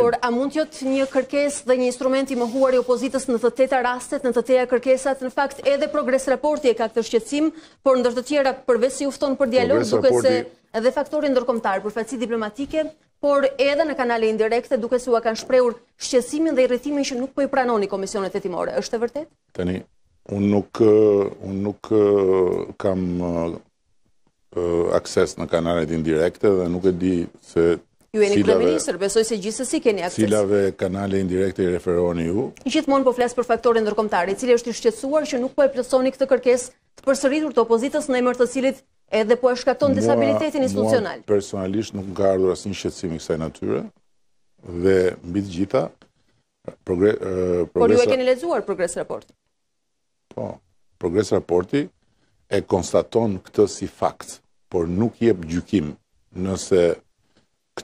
Por a mund tjot një kërkes dhe një instrument i huar i opozitës në të teta rastet, në të teja kërkesat, në fakt edhe progres raporti e ka këtë shqecim, por ndër të tjera përves i ufton për dialog, duke se edhe faktorin ndërkomtar për faci diplomatike, por edhe në kanale indirekte duke se u a kanë shpreur shqecimin dhe i rritimin që nuk po i pranoni komisionet e timore. është e vërtet? Tani, unë nuk kam eh, akses në kanalet indirekte dhe nuk e di se Ju e një kreministër, besoj se gjithësësi keni akses. Cilave kanale indirekte i referoni ju? Gjithmonë po flasë për faktore i cilë është i shqetsuar që nuk po e plësoni këtë kërkes të përsëritur të opozitës në emër të cilit edhe po e shkakton disabilitetin institucional. Mua personalisht nuk nga ardhur asin shqetsimi kësaj natyre dhe mbit gjitha Por ju e keni lezuar progres raport? Po, progres raporti e konstaton këtë si fakt, por nuk jep gjykim nëse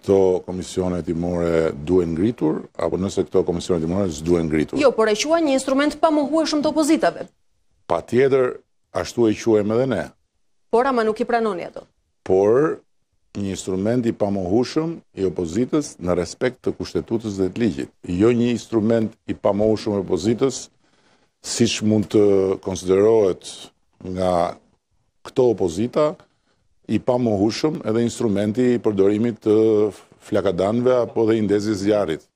këto komisione timore duen ngritur, apo nëse këto komisione timore së duen ngritur. Jo, por e qua një instrument pa më shumë të opozitave. Pa tjeder, ashtu e qua e me dhe ne. Por, ama nuk i pranoni ato. Por, një instrument i pa shumë i opozitës në respekt të kushtetutës dhe të ligjit. Jo një instrument i pa shumë i opozitës, si që mund të konsiderohet nga këto opozita, i pa edhe instrumenti i përdorimit të flakadanve apo dhe indezis jarit.